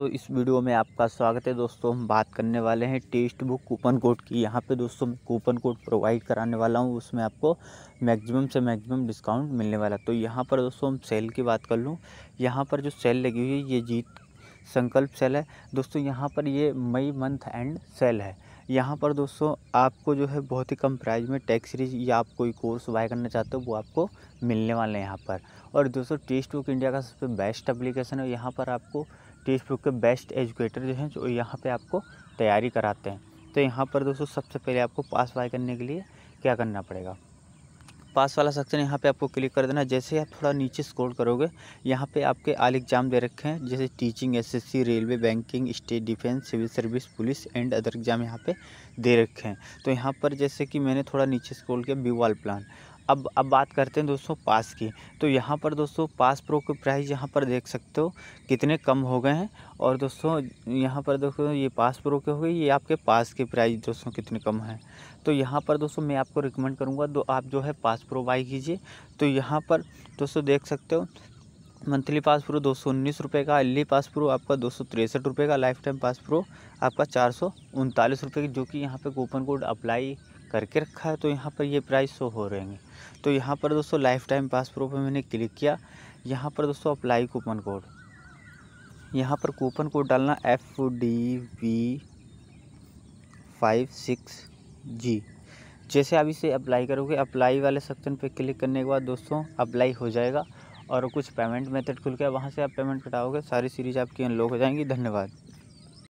तो इस वीडियो में आपका स्वागत है दोस्तों हम बात करने वाले हैं टेस्ट बुक कूपन कोड की यहाँ पे दोस्तों मैं कूपन कोड प्रोवाइड कराने वाला हूँ उसमें आपको मैक्सिमम से मैक्सिमम डिस्काउंट मिलने वाला तो यहाँ पर दोस्तों हम सेल की बात कर लूँ यहाँ पर जो सेल लगी हुई है ये जीत संकल्प सेल है दोस्तों यहाँ पर ये मई मंथ एंड सेल है यहाँ पर दोस्तों आपको जो है बहुत ही कम प्राइस में टैक्स सीरीज या आप कोई कोर्स बाय करना चाहते हो वो आपको मिलने वाले हैं यहाँ पर और दोस्तों टेस्ट बुक इंडिया का सबसे बेस्ट एप्लीकेशन है यहाँ पर आपको टेक्स्ट बुक के बेस्ट एजुकेटर जो हैं जो यहाँ पे आपको तैयारी कराते हैं तो यहाँ पर दोस्तों सबसे पहले आपको पास बाय करने के लिए क्या करना पड़ेगा पास वाला सेक्शन यहाँ पे आपको क्लिक कर देना जैसे आप थोड़ा नीचे स्क्रॉल करोगे यहाँ पे आपके आल एग्ज़ाम दे रखे हैं जैसे teaching SSC railway banking state defence civil service police and other exam यहाँ पे दे रखे हैं तो यहाँ पर जैसे कि मैंने थोड़ा नीचे स्क्रॉल किया बी वाल प्लान अब अब बात करते हैं दोस्तों पास की तो यहाँ पर दोस्तों पास प्रो के प्राइस यहाँ पर देख सकते हो कितने कम हो गए हैं और दोस्तों यहाँ पर दोस्तों ये पास प्रो के हो गए ये आपके पास के प्राइस दोस्तों कितने कम हैं तो यहाँ पर दोस्तों मैं आपको रिकमेंड करूँगा तो आप जो है पास प्रो बाई कीजिए तो यहाँ पर दोस्तों देख सकते हो मंथली पास प्रो दो सौ उन्नीस रुपये का अली पास प्रो आपका दो सौ तिरसठ रुपये का लाइफ टाइम पास प्रो आपका चार सौ उनतालीस रुपये की जो कि यहाँ पर कूपन कोड अप्लाई करके रखा है तो यहाँ पर ये प्राइस शो हो रहे हैं तो यहाँ पर दोस्तों लाइफ टाइम पास प्रो पर मैंने क्लिक किया यहाँ पर दोस्तों अप्लाई कूपन कोड यहाँ पर कूपन कोड डालना F D V five six G जैसे आप इसे अप्लाई करोगे अप्लाई वाले सेक्शन पे क्लिक करने के बाद दोस्तों अप्लाई हो जाएगा और कुछ पेमेंट मेथड खुल गया वहाँ से आप पेमेंट कटाओगे सारी सीरीज आपकी अनलॉक हो जाएंगी धन्यवाद